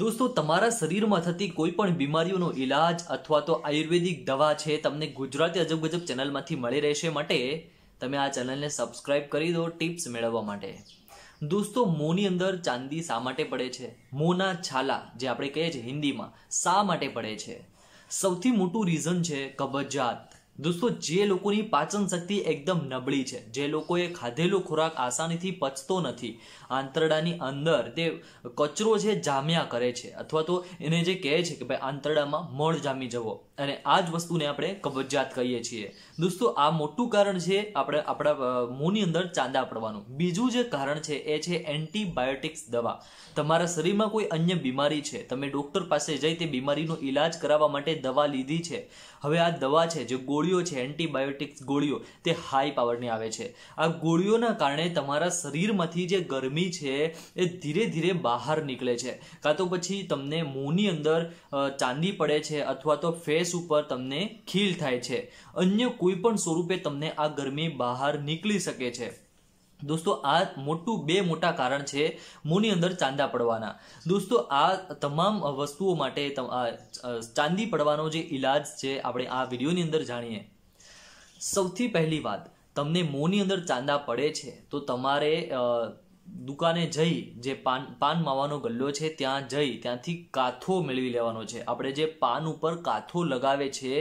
દોસ્તો તમારા શરીરમાં થતી કોઈ પણ બીમારીઓનો ઇલાજ અથવા તો આયુર્વેદિક દવા છે તમને ગુજરાતી અજબ ગજબ ચેનલમાંથી મળી રહેશે માટે તમે આ ચેનલને સબસ્ક્રાઇબ કરી દો ટિપ્સ મેળવવા માટે દોસ્તો મોંની અંદર ચાંદી શા માટે પડે છે મોંના છાલા જે આપણે કહીએ છીએ હિન્દીમાં શા માટે પડે છે સૌથી મોટું રીઝન છે કબજિયાત દોસ્તો જે લોકોની પાચન શક્તિ એકદમ નબળી છે જે લોકોએ ખાધેલો ખોરાક આસાનીથી પચતો નથી આંતરડાની અંદર તે કચરો છે જામ્યા કરે છે અથવા તો એને જે કહે છે કે ભાઈ આંતરડામાં મળ જામી જવો અને આ જ વસ્તુને આપણે કબજિયાત કહીએ છીએ દોસ્તો આ મોટું કારણ છે આપણે આપણા મોંની અંદર ચાંદા પડવાનું બીજું જે કારણ છે એ છે એન્ટીબાયોટિક્સ દવા તમારા શરીરમાં કોઈ અન્ય બીમારી છે તમે ડૉક્ટર પાસે જઈ તે બીમારીનો ઈલાજ કરાવવા માટે દવા લીધી છે હવે આ દવા છે જે ગોળ ગોળીઓ છે એન્ટીબાયોટિક્સ ગોળીઓ તે હાઈ પાવરની આવે છે આ ગોળીઓના કારણે તમારા શરીરમાંથી જે ગરમી છે એ ધીરે ધીરે બહાર નીકળે છે કાં તો પછી તમને મોંની અંદર ચાંદી પડે છે અથવા તો ફેસ ઉપર તમને ખીલ થાય છે અન્ય કોઈ પણ સ્વરૂપે તમને આ ગરમી બહાર નીકળી શકે છે દોસ્તો આ મોટું બે મોટા કારણ છે મૂળની અંદર ચાંદા પડવાના દોસ્તો આ તમામ વસ્તુઓ માટે ચાંદી પડવાનો જે ઈલાજ છે આપણે આ વિડીયોની અંદર જાણીએ સૌથી પહેલી વાત તમને મોંની અંદર ચાંદા પડે છે તો તમારે દુકાને જઈ જે પાન પાન માવાનો ગલ્લો છે ત્યાં જઈ ત્યાંથી કાથો મેળવી લેવાનો છે આપણે જે પાન ઉપર કાથો લગાવે છે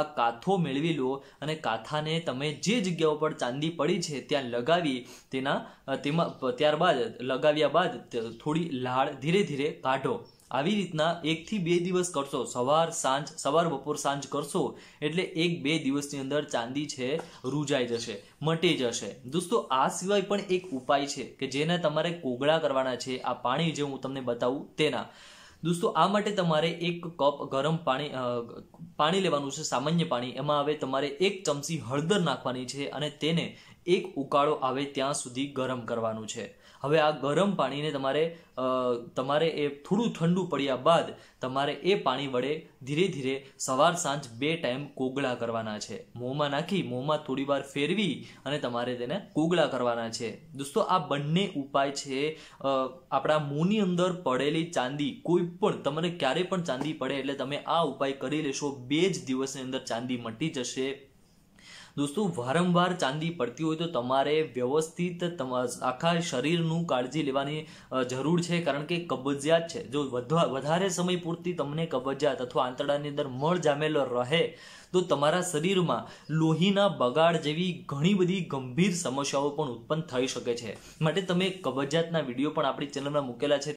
આ કાથો મેળવી લો અને કાથાને તમે જે જગ્યા ઉપર ચાંદી પડી છે ત્યાં લગાવી તેના તેમાં ત્યારબાદ લગાવ્યા બાદ થોડી લાળ ધીરે ધીરે કાઢો આવી રીતના એકથી બે દિવસ કરશો સવાર સાંજ સવાર બપોર સાંજ કરશો એટલે એક બે દિવસની અંદર ચાંદી છે રૂજાઈ જશે મટી જશે દોસ્તો આ સિવાય પણ એક ઉપાય છે કે જેના તમારે કોગળા કરવાના છે આ પાણી જે હું તમને બતાવું તેના દોસ્તો આ માટે તમારે એક કપ ગરમ પાણી પાણી લેવાનું છે સામાન્ય પાણી એમાં હવે તમારે એક ચમચી હળદર નાખવાની છે અને તેને એક ઉકાળો આવે ત્યાં સુધી ગરમ કરવાનું છે હવે આ ગરમ પાણીને તમારે તમારે એ થોડું ઠંડુ પડ્યા બાદ તમારે એ પાણી વડે ધીરે ધીરે સવાર સાંજ બે ટાઈમ કોગળા કરવાના છે મોંમાં નાખી મોંમાં થોડી વાર ફેરવી અને તમારે તેને કોગળા કરવાના છે દોસ્તો આ બંને ઉપાય છે આપણા મોંની અંદર પડેલી ચાંદી કોઈ પણ તમને ક્યારેય પણ ચાંદી પડે એટલે તમે આ ઉપાય કરી લેશો બે જ દિવસની અંદર ચાંદી મટી જશે દોસ્તો વારંવાર ચાંદી પડતી હોય તો તમારે વ્યવસ્થિત આખા શરીરનું કાળજી લેવાની જરૂર છે કારણ કે કબજિયાત છે જો વધારે સમય પૂરતી તમને કબજિયાત અથવા આંતરડાની અંદર મળ જામેલો રહે તો તમારા શરીરમાં લોહીના બગાડ જેવી ઘણી બધી ગંભીર સમસ્યાઓ પણ ઉત્પન્ન થઈ શકે છે માટે તમે કબજિયાતના વિડીયો પણ આપણી ચેનલમાં મૂકેલા છે